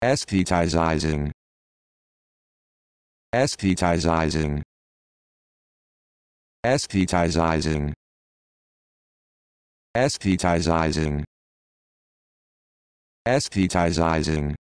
Aesthetizing. Aesthetizing. Aesthetizing. Aesthetizing. Aesthetizing.